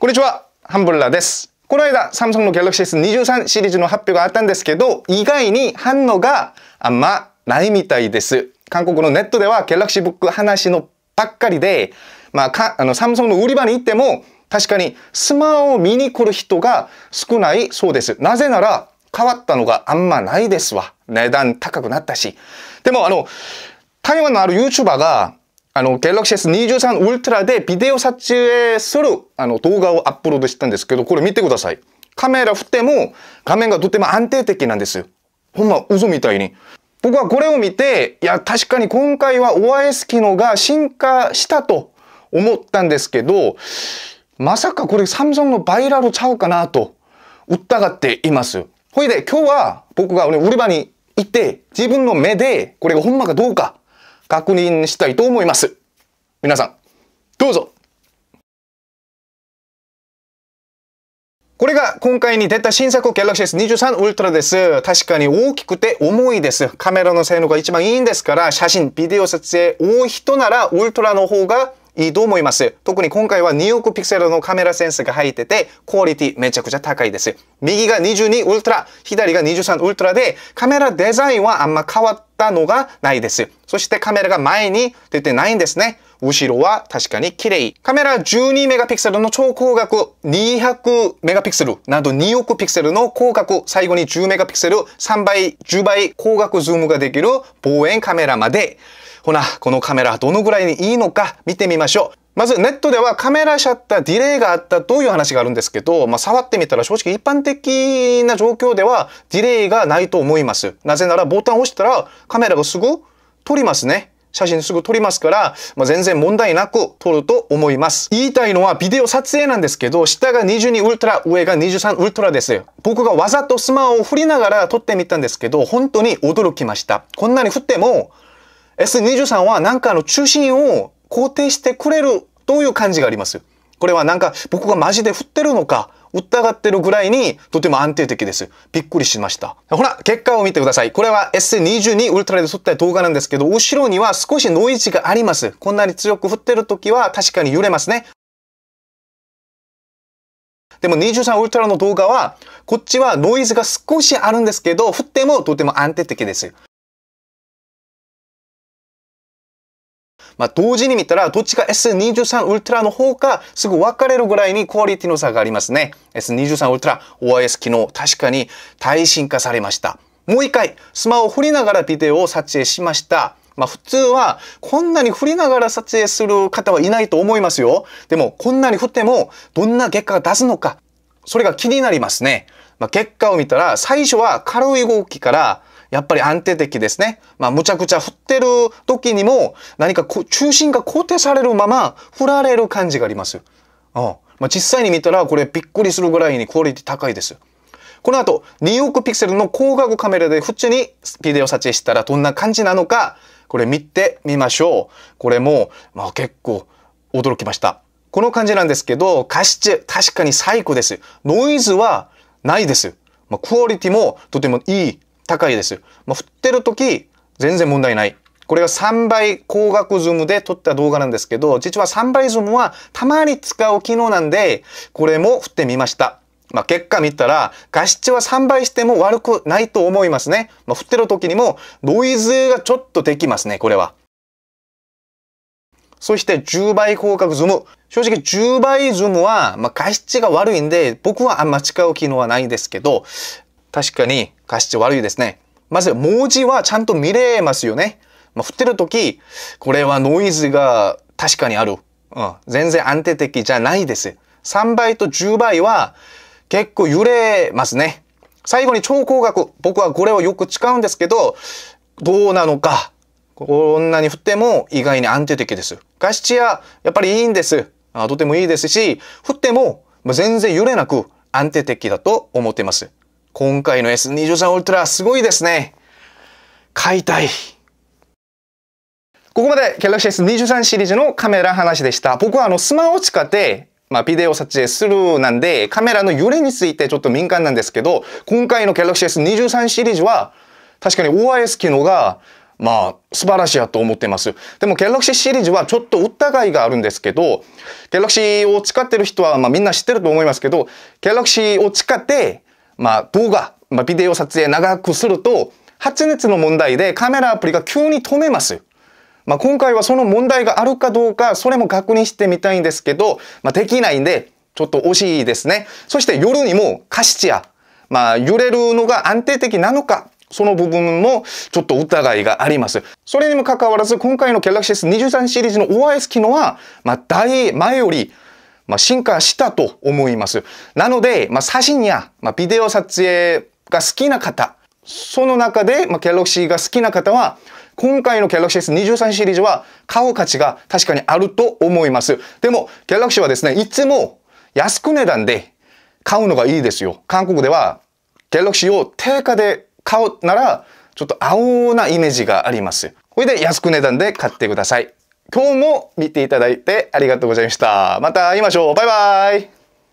こんにちは、ハンブルラです。この間、サムソンの Galaxy S23 シリーズの発表があったんですけど、意外に反応があんまないみたいです。韓国のネットでは Galaxy Book 話のばっかりで、まあ、かあのサムソンの売り場に行っても、確かにスマホを見に来る人が少ないそうです。なぜなら、変わったのがあんまないですわ。値段高くなったし。でも、あの、台湾のある YouTuber が、あの、Galaxy S23 Ultra でビデオ撮影するあの動画をアップロードしたんですけど、これ見てください。カメラ振っても画面がとても安定的なんですよ。ほんま嘘みたいに。僕はこれを見て、いや、確かに今回は OIS 機能が進化したと思ったんですけど、まさかこれサムソンのバイラルちゃうかなと疑っています。ほいで今日は僕が売り場に行って自分の目でこれがほんまかどうか確認したいと思います。皆さん、どうぞこれが今回に出た新作 Galaxy S23 Ultra です。確かに大きくて重いです。カメラの性能が一番いいんですから、写真、ビデオ撮影多い人なら Ultra の方がいいと思います。特に今回は2億ピクセルのカメラセンスが入ってて、クオリティめちゃくちゃ高いです。右が22 Ultra、左が23 Ultra で、カメラデザインはあんま変わってったのがないです。そしてカメラが前に出てないんですね。後ろは確かに綺麗。カメラ12メガピクセルの超広角、200メガピクセルなど2億ピクセルの広角、最後に10メガピクセル、3倍、10倍広角ズームができる望遠カメラまで。ほな、このカメラどのぐらいにいいのか見てみましょう。まずネットではカメラシャッター、ディレイがあったという話があるんですけど、まあ、触ってみたら正直一般的な状況ではディレイがないと思います。なぜならボタンを押したらカメラがすぐ撮りますね。写真すぐ撮りますから、まあ、全然問題なく撮ると思います。言いたいのはビデオ撮影なんですけど、下が22ウルトラ、上が23ウルトラです。僕がわざとスマホを振りながら撮ってみたんですけど、本当に驚きました。こんなに振っても、S23 はなんかの中心を肯定してくれるという感じがあります。これはなんか僕がマジで振ってるのか疑ってるぐらいにとても安定的です。びっくりしました。ほら、結果を見てください。これは S22 ウルトラで撮った動画なんですけど、後ろには少しノイズがあります。こんなに強く振ってる時は確かに揺れますね。でも23ウルトラの動画は、こっちはノイズが少しあるんですけど、振ってもとても安定的です。まあ、同時に見たら、どっちが S23 Ultra の方か、すぐ分かれるぐらいにクオリティの差がありますね。S23 Ultra OIS 機能、確かに耐震化されました。もう一回、スマホを振りながらビデオを撮影しました。まあ普通はこんなに振りながら撮影する方はいないと思いますよ。でもこんなに振ってもどんな結果が出すのか、それが気になりますね。まあ、結果を見たら最初は軽い動きからやっぱり安定的ですね。まあ、むちゃくちゃ振ってる時にも、何かこう、中心が固定されるまま、振られる感じがあります。うん。まあ、実際に見たら、これびっくりするぐらいにクオリティ高いです。この後、2億ピクセルの高額カメラで普通にビデオ撮影したらどんな感じなのか、これ見てみましょう。これも、まあ結構驚きました。この感じなんですけど、画質、確かに最高です。ノイズはないです。まあ、クオリティもとてもいい高いです。まあ、振ってる時全然問題ない。これが3倍光学ズームで撮った動画なんですけど、実は3倍ズームはたまに使う機能なんで、これも振ってみました。まあ、結果見たら、画質は3倍しても悪くないと思いますね。まあ、振ってる時にもノイズがちょっとできますね、これは。そして10倍広角ズーム。正直10倍ズームは、まあ、画質が悪いんで、僕はあんま使う機能はないですけど、確かに画質悪いですね。まず文字はちゃんと見れますよね。まあ、振ってる時、これはノイズが確かにある。うん、全然安定的じゃないです。3倍と10倍は結構揺れますね。最後に超光学。僕はこれをよく使うんですけど、どうなのか。こんなに振っても意外に安定的です。画質ややっぱりいいんです。とてもいいですし、振っても全然揺れなく安定的だと思ってます。今回の S23 ウルトラすごいですね。買いたい。ここまで Galaxy S23 シリーズのカメラ話でした。僕はあのスマホを使ってまあ、ビデオ撮影するなんで、カメラの揺れについてちょっと敏感なんですけど、今回の Galaxy S23 シリーズは、確かに OIS 機能が、まあ、素晴らしいやと思ってます。でも Galaxy シリーズはちょっと疑いがあるんですけど、Galaxy を使ってる人は、まあみんな知ってると思いますけど、Galaxy を使って、まあ、動画、まあ、ビデオ撮影長くすると、発熱の問題でカメラアプリが急に止めます。まあ、今回はその問題があるかどうか、それも確認してみたいんですけど、まあ、できないんで、ちょっと惜しいですね。そして夜にも過失や、まあ、揺れるのが安定的なのか、その部分もちょっと疑いがあります。それにもかかわらず、今回の Galaxy S23 シリーズの OIS 機能は、まあ、大前よりまあ、進化したと思います。なので、まあ、写真や、まあ、ビデオ撮影が好きな方、その中で、まあ、Galaxy が好きな方は、今回の Galaxy S23 シリーズは買う価値が確かにあると思います。でも、Galaxy はですね、いつも安く値段で買うのがいいですよ。韓国では Galaxy を定価で買うなら、ちょっと青なイメージがあります。これで安く値段で買ってください。今日も見ていただいてありがとうございました。また会いましょう。バイバイ。